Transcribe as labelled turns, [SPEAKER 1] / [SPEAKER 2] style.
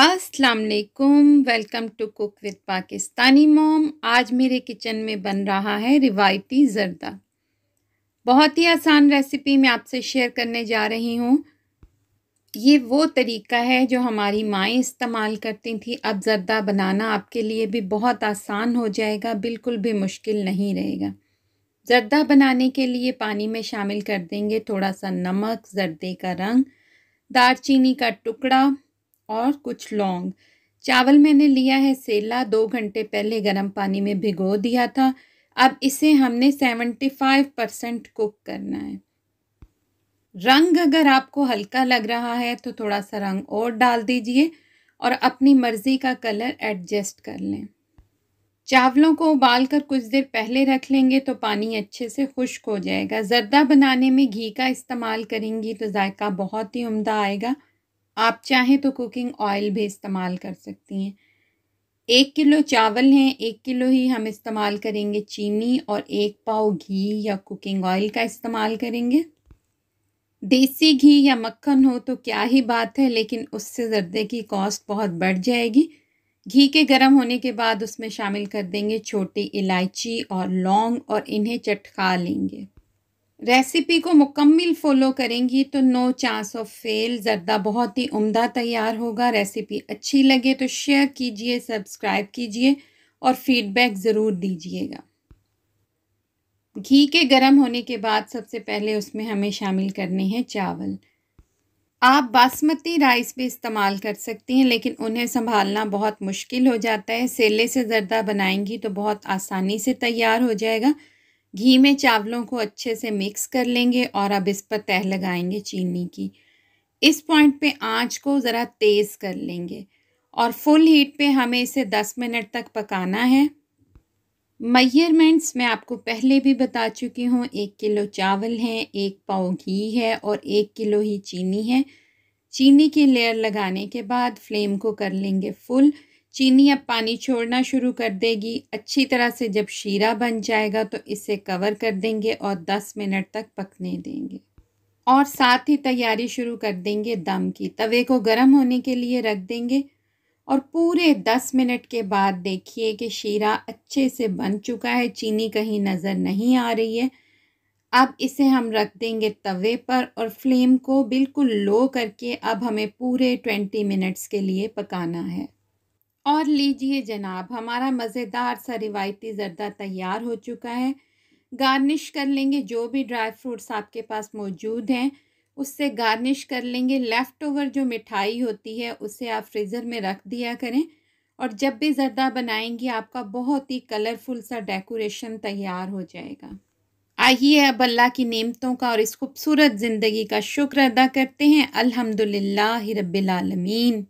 [SPEAKER 1] अस्सलाम वालेकुम welcome to cook with Pakistani mom आज मेरे किचन में बन रहा है रिवायती जर्दा बहुत ही आसान रेसिपी मैं आपसे शेयर करने जा रही हूँ ये वो तरीका है जो हमारी माएँ इस्तेमाल करती थी अब जर्दा बनाना आपके लिए भी बहुत आसान हो जाएगा बिल्कुल भी मुश्किल नहीं रहेगा जर्दा बनाने के लिए पानी में शामिल कर देंगे थोड़ा सा नमक जर्दे का रंग दारचीनी का टुकड़ा और कुछ लौंग चावल मैंने लिया है सेला दो घंटे पहले गर्म पानी में भिगो दिया था अब इसे हमने सेवेंटी फाइव परसेंट कुक करना है रंग अगर आपको हल्का लग रहा है तो थोड़ा सा रंग और डाल दीजिए और अपनी मर्ज़ी का कलर एडजस्ट कर लें चावलों को उबाल कर कुछ देर पहले रख लेंगे तो पानी अच्छे से खुश्क हो जाएगा जर्दा बनाने में घी का इस्तेमाल करेंगी तो जायका बहुत ही उम्दा आएगा आप चाहें तो कुकिंग ऑयल भी इस्तेमाल कर सकती हैं एक किलो चावल हैं एक किलो ही हम इस्तेमाल करेंगे चीनी और एक पाव घी या कुकिंग ऑयल का इस्तेमाल करेंगे देसी घी या मक्खन हो तो क्या ही बात है लेकिन उससे जर्दे की कॉस्ट बहुत बढ़ जाएगी घी के गर्म होने के बाद उसमें शामिल कर देंगे छोटी इलायची और लौंग और इन्हें चटका लेंगे रेसिपी को मुकम्मल फॉलो करेंगी तो नो चांस ऑफ फेल ज़रदा बहुत ही उम्दा तैयार होगा रेसिपी अच्छी लगे तो शेयर कीजिए सब्सक्राइब कीजिए और फीडबैक ज़रूर दीजिएगा घी के गर्म होने के बाद सबसे पहले उसमें हमें शामिल करने हैं चावल आप बासमती राइस भी इस्तेमाल कर सकती हैं लेकिन उन्हें संभालना बहुत मुश्किल हो जाता है सेले से ज़रदा बनाएंगी तो बहुत आसानी से तैयार हो जाएगा घी में चावलों को अच्छे से मिक्स कर लेंगे और अब इस पर तह लगाएंगे चीनी की इस पॉइंट पे आंच को ज़रा तेज़ कर लेंगे और फुल हीट पे हमें इसे 10 मिनट तक पकाना है मयरमेंट्स मैं आपको पहले भी बता चुकी हूँ एक किलो चावल हैं एक पाव घी है और एक किलो ही चीनी है चीनी की लेयर लगाने के बाद फ्लेम को कर लेंगे फुल चीनी अब पानी छोड़ना शुरू कर देगी अच्छी तरह से जब शीरा बन जाएगा तो इसे कवर कर देंगे और 10 मिनट तक पकने देंगे और साथ ही तैयारी शुरू कर देंगे दम की तवे को गर्म होने के लिए रख देंगे और पूरे 10 मिनट के बाद देखिए कि शीरा अच्छे से बन चुका है चीनी कहीं नज़र नहीं आ रही है अब इसे हम रख देंगे तवे पर और फ्लेम को बिल्कुल लो करके अब हमें पूरे 20 मिनट्स के लिए पकाना है और लीजिए जनाब हमारा मज़ेदार सा रिवायती जरदा तैयार हो चुका है गार्निश कर लेंगे जो भी ड्राई फ्रूट्स आपके पास मौजूद हैं उससे गार्निश कर लेंगे लेफ़्ट ओवर जो मिठाई होती है उसे आप फ्रीज़र में रख दिया करें और जब भी जरदा बनाएंगी आपका बहुत ही कलरफुल सा डेकोरेशन तैयार हो जाएगा आइए अब अल्लाह की नेमतों का और इस खूबसूरत ज़िंदगी का शुक्र अदा करते हैं अल्हम्दुलिल्लाह रबालमीन